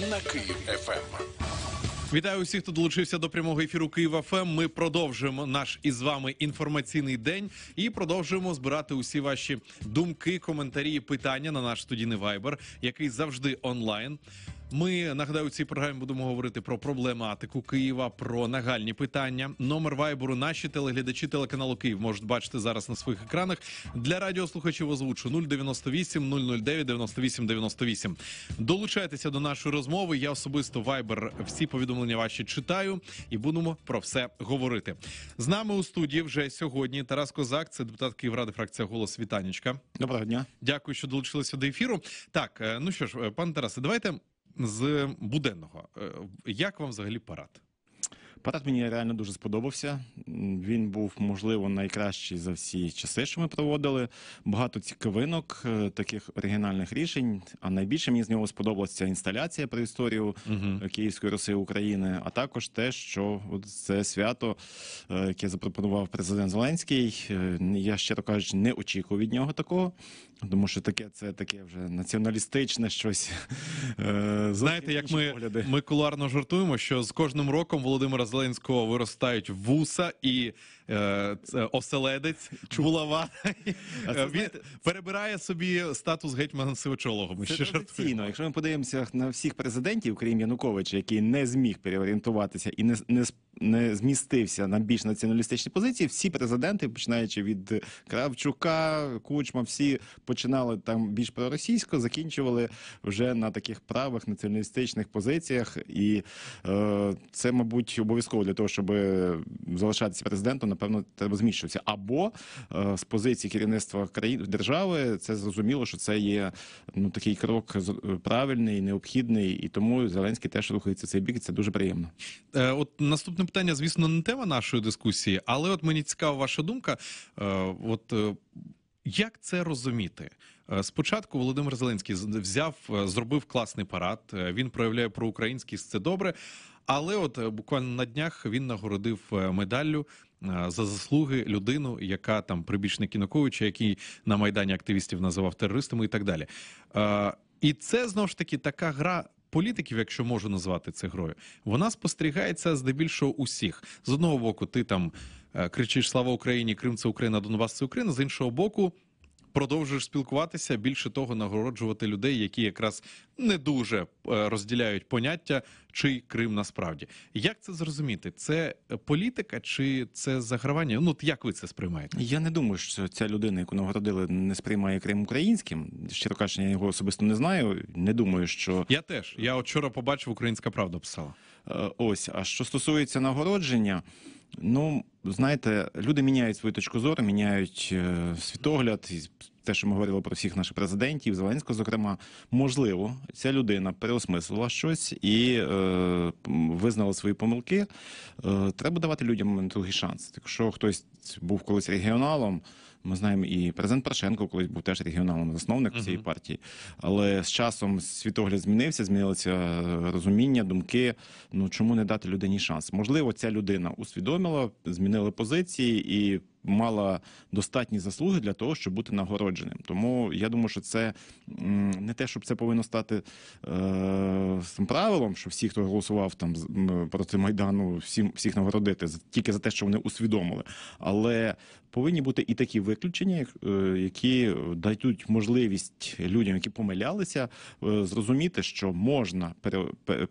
на Київ ФМ. Ем. Вітаю усіх, хто долучився до прямого ефіру Києва ФМ. Ем. Ми продовжуємо наш із вами інформаційний день і продовжуємо збирати усі ваші думки, коментарі, питання на наш студійний вайбер, який завжди онлайн. Ми нагадаю, у цій програмі будемо говорити про проблематику Києва, про нагальні питання. Номер вайбору наші телеглядачі телеканалу Київ можуть бачити зараз на своїх екранах. Для радіослухачів озвучу 098 009 98 98. Долучайтеся до нашої розмови. Я особисто вайбер всі повідомлення ваші читаю і будемо про все говорити. З нами у студії вже сьогодні. Тарас Козак, це депутат Київради, фракція голос Вітанічка. Доброго дня. Дякую, що долучилися до ефіру. Так, е, ну що ж, е, пане Тарасе, давайте з буденного. Е, як вам взагалі парад? Парад мені реально дуже сподобався. Він був, можливо, найкращий за всі часи, що ми проводили. Багато цікавинок, е, таких оригінальних рішень. А найбільше мені з нього сподобалася інсталяція про історію uh Київської Руси України, а також те, що це свято, е, яке запропонував президент Зеленський. Я щиро кажучи, не очікував від нього такого, тому що таке це таке вже націоналістичне щось. Знаєте, як ми, ми куларно жартуємо, що з кожним роком Володимира Зеленського Зеленського виростають вуса і Е, оселедець, чулава е, Він перебирає собі статус гетьмана Сивочолого. Це традиційно. Якщо ми подивимося на всіх президентів, крім Януковича, який не зміг переорієнтуватися і не не, не змістився на більш націоналістичні позиції, всі президенти, починаючи від Кравчука, Кучма, всі починали там більш проросійсько, закінчували вже на таких правих націоналістичних позиціях, і е, це, мабуть, обов'язково для того, щоб залишатися президентом напевно треба зміщуватися. Або е, з позиції керівництва країни держави це зрозуміло, що це є ну такий крок е, правильний, необхідний, і тому Зеленський теж рухається цей бік. і Це дуже приємно. Е, от наступне питання, звісно, не тема нашої дискусії, але от мені цікава ваша думка. Е, от е, як це розуміти? Е, спочатку Володимир Зеленський взяв, зробив класний парад. Він проявляє про проукраїнськість, це добре. Але, от буквально на днях він нагородив медаллю Е, за заслуги людину, яка там прибічник Януковича, який на майдані активістів називав терористами, і так далі. Е, і це знову ж таки така гра. Політиків, якщо можу назвати це грою, вона спостерігається здебільшого усіх. З одного боку, ти там е, кричиш Слава Україні, Крим це Україна, Донбас це Україна. З іншого боку, продовжуєш спілкуватися, більше того, нагороджувати людей, які якраз не дуже е, розділяють поняття, чий Крим насправді. Як це зрозуміти? Це політика чи це загравання? Ну от як ви це сприймаєте? Я не думаю, що ця людина, яку нагородили, не сприймає Крим українським. Щиро кажучи, я його особисто не знаю. Не думаю, що я теж я вчора побачив, українська правда писала. Е, ось а що стосується нагородження. Ну, знаєте, люди міняють свою точку зору, міняють е, світогляд, і те, що ми говорили про всіх наших президентів, Зеленського, зокрема, можливо, ця людина переосмислила щось і е, визнала свої помилки. Е, Треба давати людям другий шанс. Якщо хтось був колись регіоналом. Ми знаємо і президент Порошенко, колись був теж регіоналом засновник uh -huh. цієї партії. Але з часом світогляд змінився, змінилося е, розуміння, думки. Ну чому не дати людині шанс? Можливо, ця людина усвідомила, змінила позиції і мала достатні заслуги для того, щоб бути нагородженим. Тому я думаю, що це не те, щоб це повинно стати е, правилом, що всі, хто голосував там проти майдану, всім всіх нагородити тільки за те, що вони усвідомили. Але повинні бути і такі виключення, е, які дають можливість людям, які помилялися, е, зрозуміти, що можна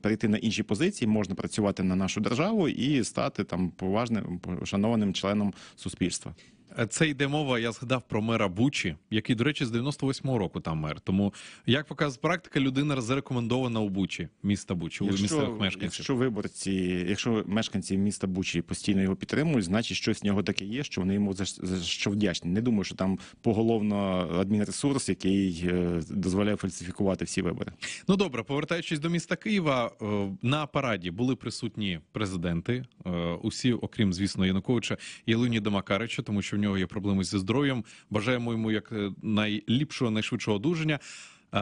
перейти на інші позиції, можна працювати на нашу державу і стати там поважним пошанованим членом суспільства. państwa. Це йде мова. Я згадав про мера Бучі, який, до речі, з 98-го року там мер. Тому як показує практика, людина зарекомендована у Бучі міста Бучі у місцевих мешканців. Якщо виборці, якщо мешканці міста Бучі постійно його підтримують, значить щось в нього таке є, що вони йому за, за що вдячні. Не думаю, що там поголовно адмінресурс, який е, дозволяє фальсифікувати всі вибори. Ну добре, повертаючись до міста Києва, е, на параді були присутні президенти, е, усі, окрім звісно, Януковича і Леоніда Макарича, тому що в нього є проблеми зі здоров'ям. Бажаємо йому як е, найліпшого, найшвидшого одужання.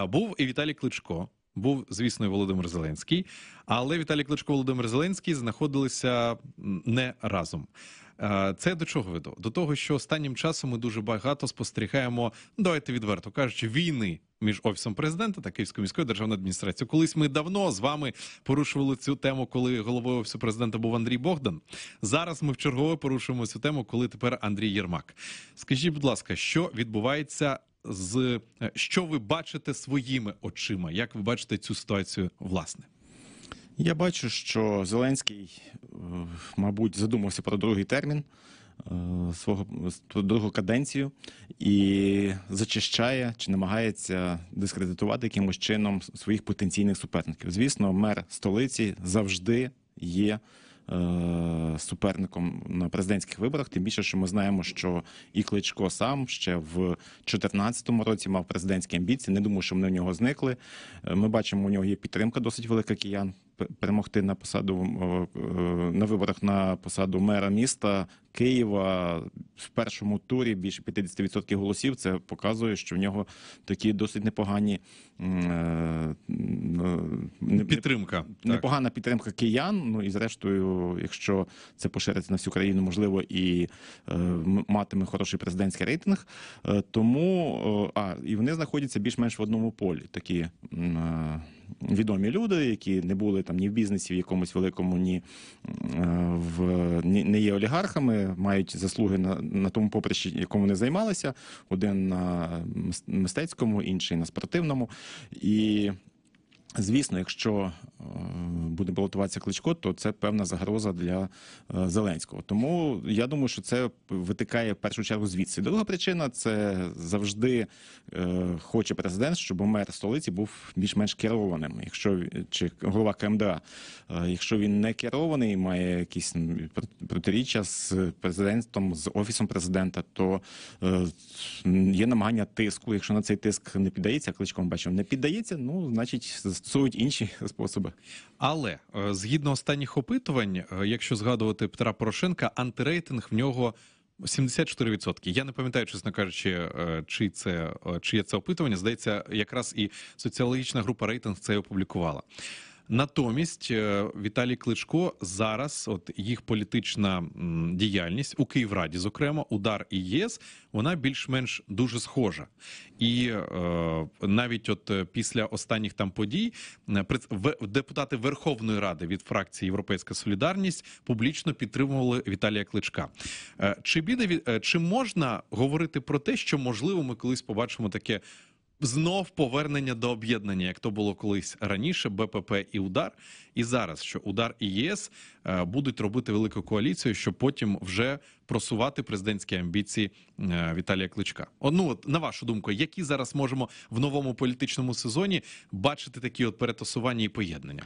Був і Віталій Кличко. Був, звісно, і Володимир Зеленський, але Віталій Кличко Володимир Зеленський знаходилися не разом. Це до чого веду? До того, що останнім часом ми дуже багато спостерігаємо. Давайте відверто кажучи, війни між офісом президента та Київською міською державною адміністрацією. Колись ми давно з вами порушували цю тему, коли головою офісу президента був Андрій Богдан. Зараз ми в чергове порушуємо цю тему, коли тепер Андрій Єрмак. Скажіть, будь ласка, що відбувається з е, що ви бачите своїми очима? Як ви бачите цю ситуацію власне? Я бачу, що Зеленський, е, мабуть, задумався про другий термін. Е, свого другу каденцію і зачищає чи намагається дискредитувати якимось чином своїх потенційних суперників. Звісно, мер столиці завжди є. Е, суперником на президентських виборах, тим більше, що ми знаємо, що і Кличко сам ще в 2014 році мав президентські амбіції. Не думаю, що вони в нього зникли. Е, ми бачимо, у нього є підтримка досить велика киян. Перемогти на посаду на виборах на посаду мера міста Києва в першому турі більше 50% голосів. Це показує, що в нього такі досить непогані е, е, підтримка, непогана так. підтримка киян. Ну і зрештою, якщо це пошириться на всю країну, можливо, і е, матиме хороший президентський рейтинг. Тому а і вони знаходяться більш-менш в одному полі. Такі відомі люди, які не були там ні в бізнесі, в якомусь великому, ні в ні не є олігархами мають заслуги на на тому поприщі, якому вони займалися: один на мистецькому, інший на спортивному. І Звісно, якщо е, буде балотуватися кличко, то це певна загроза для е, Зеленського. Тому я думаю, що це витикає в першу чергу звідси. Друга причина це завжди е, хоче президент, щоб мер столиці був більш-менш керованим. Якщо чи голова КМДА, якщо він не керований, має якісь протиріччя з президентом, з офісом президента, то є намагання тиску. Якщо на цей тиск не піддається, кличком бачимо, не піддається, ну значить застосовують інші способи. Але е, згідно останніх опитувань, е, якщо згадувати Петра Порошенка, антирейтинг в нього. 74%. Я не пам'ятаю, чесно кажучи, е, чи це чиє це опитування. Здається, якраз і соціологічна група рейтинг це опублікувала. Натомість е, Віталій Кличко зараз, от їх політична діяльність у Київраді, зокрема, удар і ЄС, вона більш-менш дуже схожа, і е, навіть от е, після останніх там подій, е, депутати Верховної Ради від фракції Європейська Солідарність публічно підтримували Віталія Кличка. Чи біде чи можна говорити про те, що можливо ми колись побачимо таке? знов повернення до об'єднання, як то було колись раніше, БПП і удар. І зараз що удар і ЄС е, будуть робити велику коаліцію, щоб потім вже просувати президентські амбіції е, Віталія Кличка. Ну от на вашу думку, які зараз можемо в новому політичному сезоні бачити такі от перетасування і поєднання?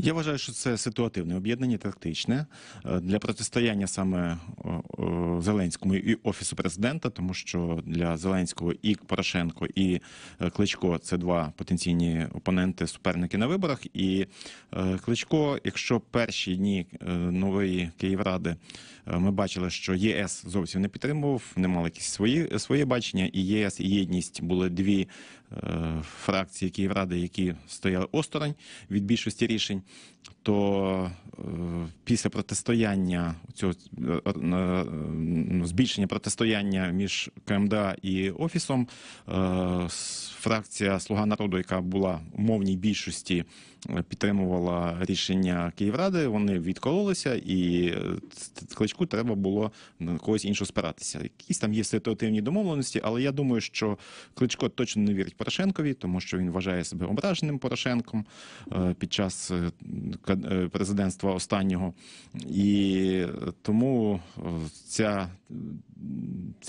Я вважаю, що це ситуативне об'єднання, тактичне е, для протистояння саме е, е, Зеленському і офісу президента, тому що для Зеленського і Порошенко і Кличко це два потенційні опоненти, суперники на виборах. І Кличко, якщо перші дні нової Київради ми бачили, що ЄС зовсім не підтримував, не мали якісь свої своє бачення, і ЄС і єдність були дві фракції Київради, які стояли осторонь від більшості рішень то е, після протистояння цього е, е, ну, збільшення протистояння між КМДА і офісом фракція Слуга народу, яка була в мовній більшості підтримувала рішення Київради. Вони відкололися, і е, кличку треба було на когось іншого спиратися. Якісь там є ситуативні домовленості, але я думаю, що кличко точно не вірить Порошенкові, тому що він вважає себе ображеним Порошенком е, під час е, президентства останнього, і тому ця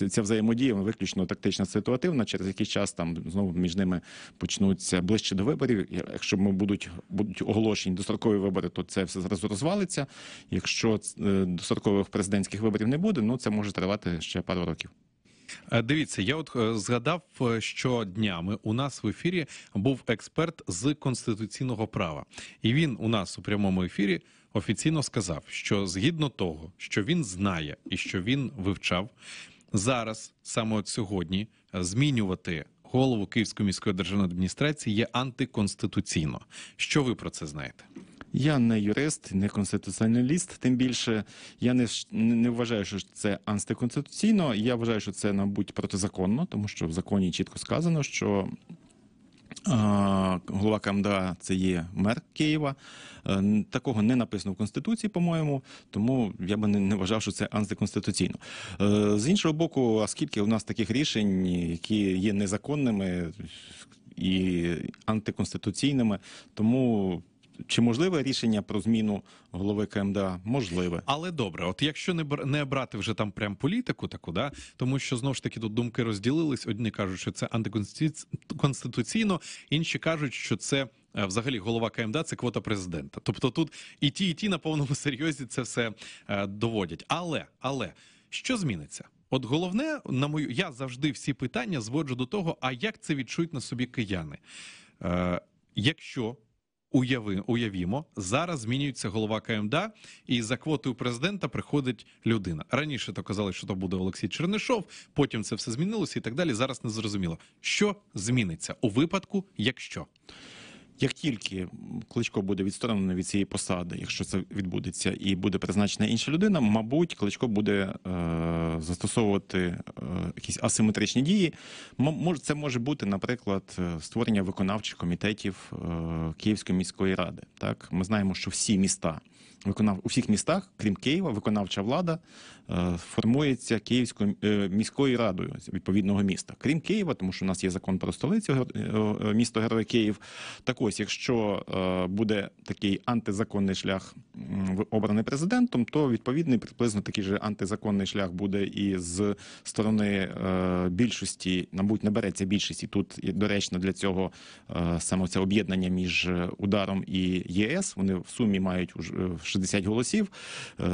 ця взаємодія виключно тактична ситуативна. Через якийсь час там знову між ними почнуться ближче до виборів. Якщо ми будуть будуть оголошені дострокові вибори, то це все зразу розвалиться. Якщо е, дострокових президентських виборів не буде, ну це може тривати ще пару років. Е, дивіться, я от е, згадав, що днями у нас в ефірі був експерт з конституційного права, і він у нас у прямому ефірі офіційно сказав, що згідно того, що він знає і що він вивчав зараз, саме от сьогодні, змінювати голову Київської міської державної адміністрації є антиконституційно. Що ви про це знаєте? Я не юрист, не конституціоналіст. Тим більше я не не вважаю, що це антиконституційно. Я вважаю, що це, мабуть, протизаконно, тому що в законі чітко сказано, що Голова КМДА це є мер Києва. Е, такого не написано в Конституції, по-моєму, тому я би не вважав, що це антиконституційно. Е, з іншого боку, а скільки у нас таких рішень, які є незаконними і антиконституційними, тому чи можливе рішення про зміну голови КМДА? Можливе, але добре, от якщо не не брати вже там прям політику, таку да тому, що знову ж таки тут думки розділились. Одні кажуть, що це антиконституційно, інші кажуть, що це. Е, взагалі, голова КМДА це квота президента. Тобто тут і ті, і ті на повному серйозі це все е, доводять. Але але що зміниться? От головне, на мою я завжди всі питання зводжу до того, а як це відчують на собі кияни? Е, Якщо Уяви, уявімо, зараз змінюється голова КМДА, і за квотою президента приходить людина. Раніше то казали, що то буде Олексій Чернишов. Потім це все змінилося і так далі. Зараз не зрозуміло, що зміниться у випадку, якщо. Як тільки кличко буде відсторонено від цієї посади, якщо це відбудеться, і буде призначена інша людина, мабуть, кличко буде е, застосовувати е, якісь асиметричні дії. Може, це може бути, наприклад, е, створення виконавчих комітетів е, Київської міської ради. Так, ми знаємо, що всі міста виконав у всіх містах, крім Києва, виконавча влада е, формується Київською е, міською радою відповідного міста, крім Києва, тому що у нас є закон про столицю е, е, місто Герой Київ. Також ось якщо е, буде такий антизаконний шлях обраний президентом, то відповідний приблизно такий же антизаконний шлях буде і з сторони е, більшості, мабуть, набереться більшість і тут доречно для цього е, саме це об'єднання між ударом і ЄС. Вони в сумі мають 60 голосів.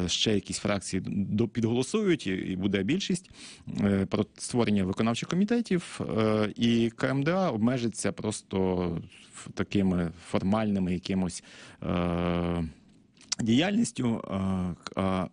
Ще якісь фракції підголосують, і буде більшість про створення виконавчих комітетів і КМДА обмежиться просто таким такими формальними якимось е, діяльністю. Е,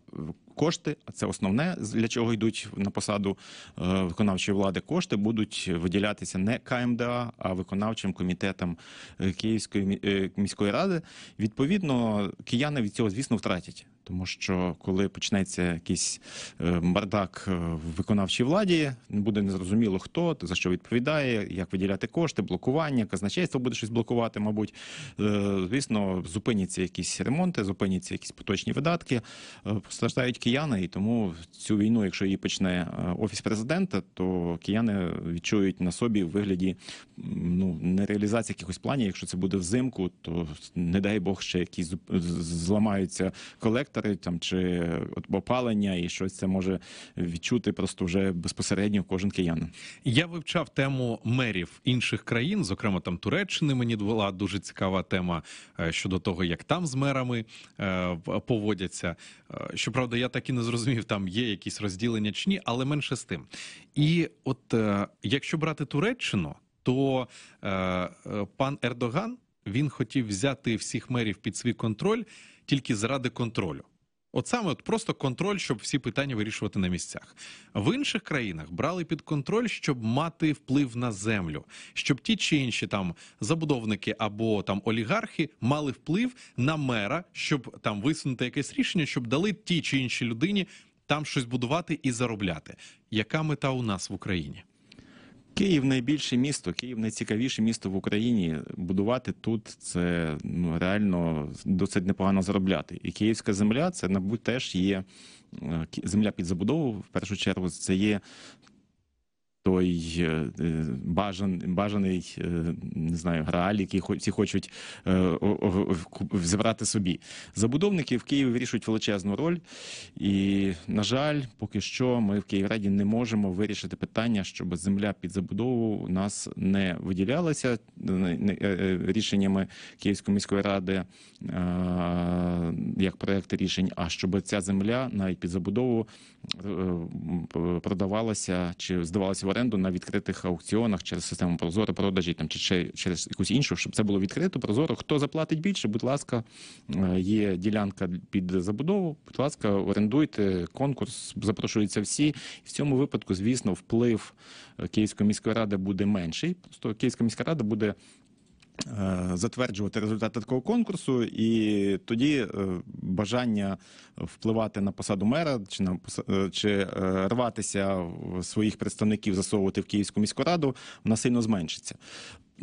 Кошти, а це основне, для чого йдуть на посаду е, виконавчої влади. Кошти будуть виділятися не КМДА, а виконавчим комітетом е, Київської е, міської ради. Відповідно, кияни від цього, звісно, втратять. Тому що коли почнеться якийсь е, бардак е, в виконавчій владі, буде незрозуміло хто за що відповідає, як виділяти кошти, блокування, казначейство буде щось блокувати. Мабуть, е, звісно, зупиняться якісь ремонти, зупиняться якісь поточні видатки. Постраждають кияни, і тому цю війну, якщо її почне офіс президента, то кияни відчують на собі в вигляді ну нереалізації якихось планів. Якщо це буде взимку, то не дай Бог ще якісь зламаються колектори, рефлектори там чи опалення, і щось це може відчути просто вже безпосередньо кожен киянин. Я вивчав тему мерів інших країн, зокрема там Туреччини. Мені була дуже цікава тема е, щодо того, як там з мерами е, поводяться. Е, щоправда, я так і не зрозумів, там є якісь розділення чи ні, але менше з тим. І от якщо брати Туреччину, то е, пан Ердоган він хотів взяти всіх мерів під свій контроль тільки заради контролю. От саме от просто контроль, щоб всі питання вирішувати на місцях. В інших країнах брали під контроль, щоб мати вплив на землю, щоб ті чи інші там забудовники або там олігархи мали вплив на мера, щоб там висунути якесь рішення, щоб дали ті чи інші людині там щось будувати і заробляти. Яка мета у нас в Україні? Київ найбільше місто, Київ найцікавіше місто в Україні. Будувати тут це ну реально досить непогано заробляти. І київська земля це, мабуть, теж є е, земля під забудову. В першу чергу це є той е, е, бажан, бажаний е, не знаю, грааль, який всі хочуть забрати собі. Забудовники в Києві вирішують величезну роль, і, на жаль, поки що ми в Київраді не можемо вирішити питання, щоб земля під забудову у нас не виділялася рішеннями Київської міської ради як проекти рішень, а щоб ця земля навіть під забудову продавалася чи здавалася оренду на відкритих аукціонах через систему прозоро продажі там чи через якусь іншу, щоб це було відкрито. Прозоро хто заплатить більше, будь ласка, е, є ділянка під забудову. Будь ласка, орендуйте конкурс, запрошуються всі. І в цьому випадку, звісно, вплив е, Київської міської ради буде менший. Просто Київська міська рада буде Е, затверджувати результати такого конкурсу, і тоді е, бажання впливати на посаду мера чи на е, чи рватися своїх представників засовувати в Київську міську раду, вона сильно зменшиться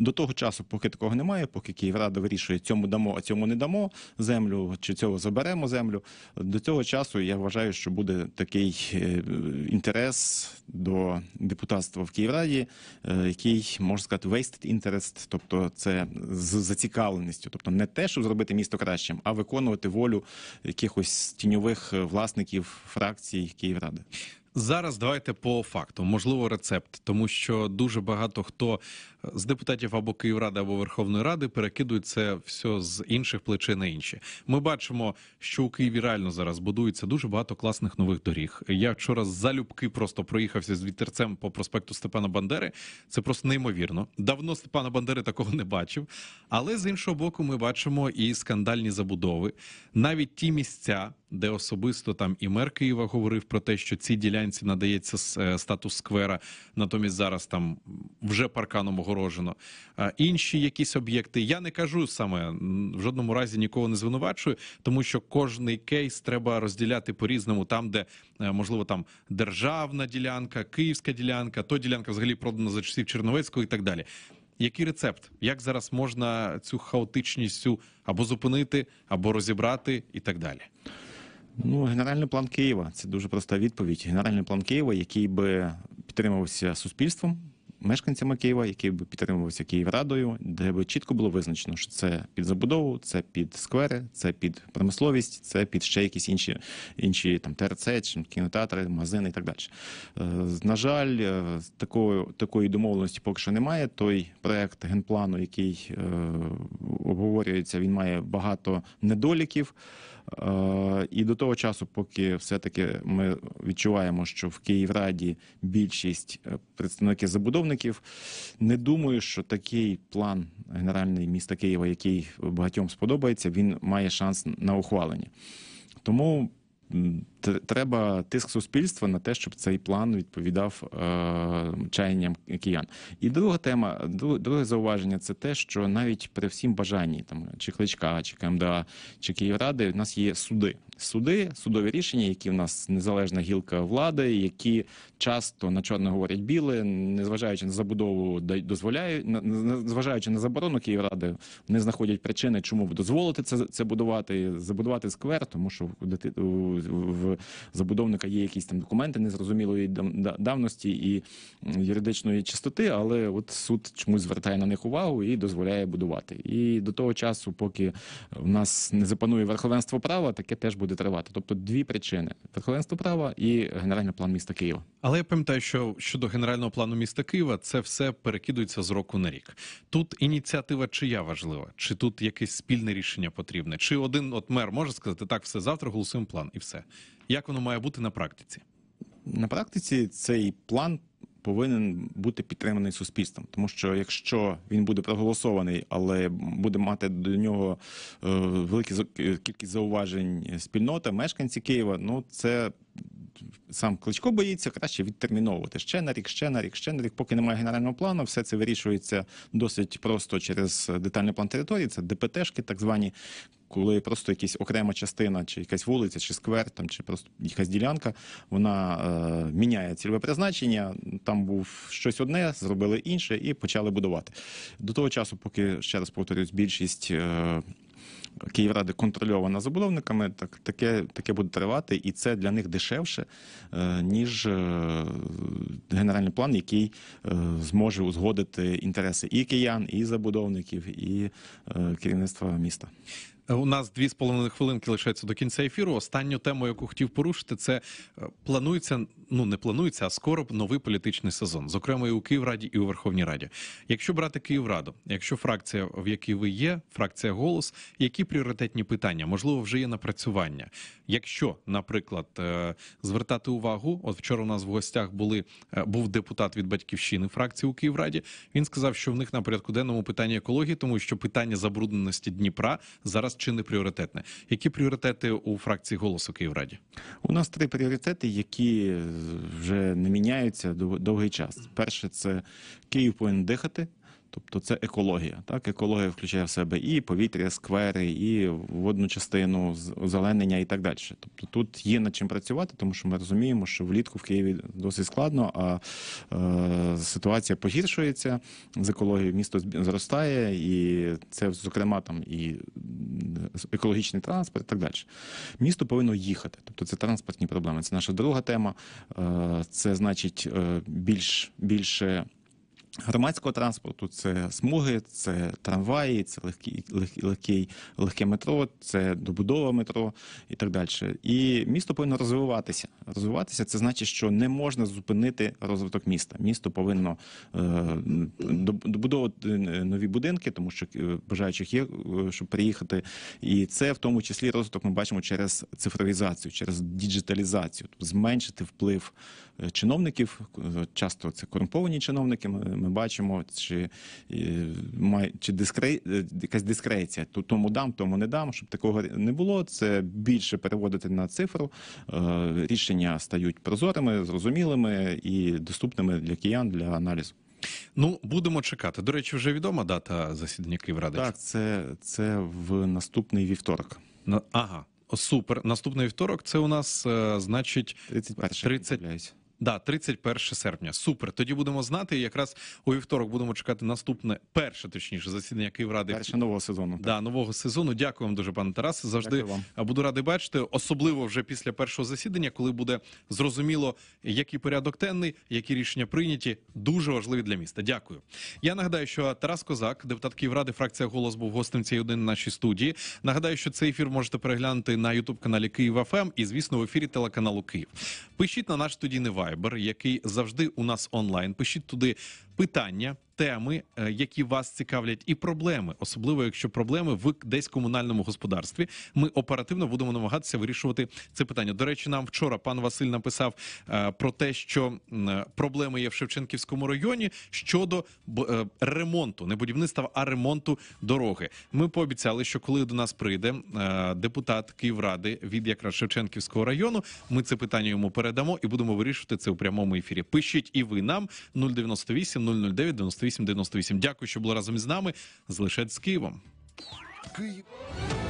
до того часу, поки такого немає, поки Київрада вирішує цьому дамо, а цьому не дамо землю, чи цього заберемо землю. До цього часу я вважаю, що буде такий е, інтерес до депутатства в Київраді, е, який можна сказати wasted interest, тобто це з зацікавленістю, тобто не те, щоб зробити місто кращим, а виконувати волю якихось тіньових е, власників фракцій Київради. Зараз давайте по факту, можливо, рецепт, тому що дуже багато хто е, з депутатів або Київради, або Верховної Ради перекидують це все з інших плечей на інші. Ми бачимо, що у Києві реально зараз будується дуже багато класних нових доріг. Я вчора залюбки просто проїхався з вітерцем по проспекту Степана Бандери. Це просто неймовірно. Давно Степана Бандери такого не бачив. Але з іншого боку, ми бачимо і скандальні забудови, навіть ті місця де особисто там і мер Києва говорив про те, що цій ділянці надається е, статус сквера, натомість зараз там вже парканом огорожено. А Інші якісь об'єкти я не кажу саме в жодному разі нікого не звинувачую, тому що кожний кейс треба розділяти по різному, там де е, можливо там державна ділянка, київська ділянка, то ділянка взагалі продана за часів Черновецького і так далі. Який рецепт, як зараз можна цю хаотичність цю або зупинити, або розібрати, і так далі? Ну, генеральний план Києва це дуже проста відповідь. Генеральний план Києва, який би підтримувався суспільством, мешканцями Києва, який би підтримувався Київрадою, де би чітко було визначено, що це під забудову, це під сквери, це під промисловість, це під ще якісь інші інші там ТРЦ, чи кінотеатри, магазини і так далі. Е, на жаль, е, такої такої домовленості поки що немає. Той проект генплану, який е, обговорюється, він має багато недоліків. Е, і до того часу, поки все-таки ми відчуваємо, що в Київраді більшість е, представників забудовників, не думаю, що такий план генеральний міста Києва, який багатьом сподобається, він має шанс на ухвалення. Тому треба тиск суспільства на те, щоб цей план відповідав е, чаянням киян. І друга тема, друге зауваження, це те, що навіть при всім бажанні там чи кличка, чи КМДА, чи Київради, у нас є суди суди, судові рішення, які в нас незалежна гілка влади, які часто на чорне говорять біле, незважаючи на забудову, дозволяють незважаючи на заборону Київради, не знаходять причини, чому б дозволити це це будувати, забудувати сквер, тому що в у, в забудовника є якісь там документи незрозумілої давності і юридичної чистоти, але от суд чомусь звертає на них увагу і дозволяє будувати. І до того часу, поки в нас не запанує верховенство права, таке теж буде буде тривати. Тобто дві причини: верховенство права і генеральний план міста Києва. Але я пам'ятаю, що щодо генерального плану міста Києва це все перекидується з року на рік. Тут ініціатива чия важлива, чи тут якесь спільне рішення потрібне, чи один от мер може сказати так, все завтра голосуємо план, і все як воно має бути на практиці. На практиці цей план повинен бути підтриманий суспільством, тому що якщо він буде проголосований, але буде мати до нього е, велику е, кількість зауважень спільнота, мешканці Києва, ну це. Сам кличко боїться краще відтерміновувати ще на рік, ще на рік, ще на рік. Поки немає генерального плану, все це вирішується досить просто через детальний план території. Це ДПТшки, так звані, коли просто якась окрема частина, чи якась вулиця, чи сквер, там чи просто якась ділянка, вона е, міняє цільове призначення. Там був щось одне, зробили інше і почали будувати. До того часу, поки ще раз повторюсь, більшість. Е, Київради контрольована забудовниками, так таке таке буде тривати, і це для них дешевше, е, ніж е, генеральний план, який е, зможе узгодити інтереси і киян, і забудовників, і керівництва міста. Е, у нас дві з половиною хвилинки лишається до кінця ефіру. Останню тему, яку хотів порушити, це е, планується. Ну не планується, а скоро новий політичний сезон, зокрема і у Київраді і у Верховній Раді. Якщо брати Київраду, якщо фракція, в якій ви є, фракція голос, які пріоритетні питання, можливо, вже є напрацювання. Якщо, наприклад, е, звертати увагу, от вчора у нас в гостях були був депутат від батьківщини фракції у Київраді. Він сказав, що в них на порядку денному питання екології, тому що питання забрудненості Дніпра зараз чи не пріоритетне? Які пріоритети у фракції «Голос» у Київраді? У нас три пріоритети, які вже не міняються довгий час. Перше, це Київ повинен дихати. Тобто це екологія. Так, екологія включає в себе і повітря, сквери, і водну частину озеленення і так далі. Тобто тут є над чим працювати, тому що ми розуміємо, що влітку в Києві досить складно, а е, ситуація погіршується з екологією. Місто зростає, і це, зокрема, там і екологічний транспорт, і так далі. Місто повинно їхати. Тобто це транспортні проблеми. Це наша друга тема. Е, це значить е, більш більше. Громадського транспорту це смуги, це трамваї, це легкі, легкий, легке метро, це добудова метро і так далі. І місто повинно розвиватися. Розвиватися це значить, що не можна зупинити розвиток міста. Місто повинно е, добудовувати е, нові будинки, тому що е, бажаючих є, е, щоб приїхати. І це в тому числі розвиток ми бачимо через цифровізацію, через діджиталізацію, тобто зменшити вплив чиновників, часто це корумповані чиновники. Ми, бачимо, чи е, чи дискре, е, якась дискреція. тому дам, тому не дам, щоб такого не було. Це більше переводити на цифру. Е, рішення стають прозорими, зрозумілими і доступними для киян для аналізу. Ну, будемо чекати. До речі, вже відома дата засідання Київради? Так, це це в наступний вівторок. На, ага, супер. Наступний вівторок це у нас, значить, 31. 30... Да, 31 серпня. Супер. Тоді будемо знати. Якраз у вівторок будемо чекати наступне перше, точніше, засідання Київради Перше нового сезону. Да, нового сезону. Дякую вам дуже, пане Тарасе. Завжди вам. буду радий бачити, особливо вже після першого засідання, коли буде зрозуміло, який порядок денний, які рішення прийняті. Дуже важливі для міста. Дякую. Я нагадаю, що Тарас Козак, депутат Київради, фракція голос був гостем цієї один нашій студії. Нагадаю, що цей ефір можете переглянути на Ютуб каналі Київ ФМ і, звісно, в ефірі телеканалу Київ. Пишіть на наш студійний вайб. Viber, який завжди у нас онлайн. Пишіть туди питання, теми, е, які вас цікавлять, і проблеми, особливо якщо проблеми в десь комунальному господарстві. Ми оперативно будемо намагатися вирішувати це питання. До речі, нам вчора пан Василь написав е, про те, що е, проблеми є в Шевченківському районі щодо ремонту, не будівництва, а ремонту дороги. Ми пообіцяли, що коли до нас прийде депутат Київради від якраз Шевченківського району, ми це питання йому передамо і будемо вирішувати це у прямому ефірі. Пишіть і ви нам 098 009 98 98. Дякую, що були разом із нами. Залишайтесь з Києвом. Київ.